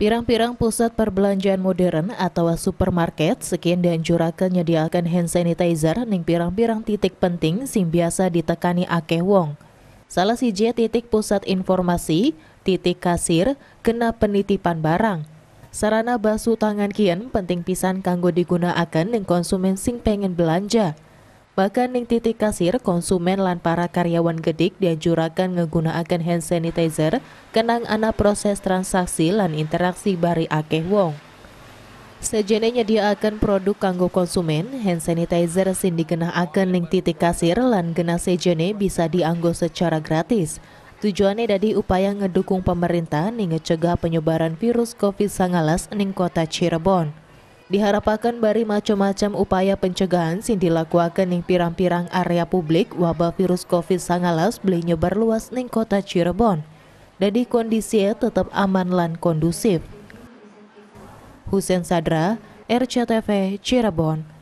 Pirang-pirang pusat perbelanjaan modern atau supermarket sekian dan curahkan nyediakan hand sanitizer ning pirang-pirang titik penting sing biasa ditekani akeh wong. Salah siji titik pusat informasi, titik kasir, kena penitipan barang. Sarana basu tangan kian penting pisan kanggo digunakan ning konsumen sing pengen belanja. Bahkan ning titik kasir, konsumen lan para karyawan gedik dianjurakan menggunakan hand sanitizer kenang anak proses transaksi lan interaksi bari akeh wong. Sejene nyediakan produk kanggo konsumen, hand sanitizer sing akan ning titik kasir lan genah sejene bisa dianggo secara gratis. Tujuannya dari upaya ngedukung pemerintah ning ngecegah penyebaran virus COVID-19 ning kota Cirebon. Diharapkan bari macam-macam upaya pencegahan sing dilakukan ning pirang-pirang area publik wabah virus COVID-19 beli nyebar luas ning kota Cirebon. Jadi kondisi tetap aman dan kondusif. Husen Sadra, RCTV Cirebon.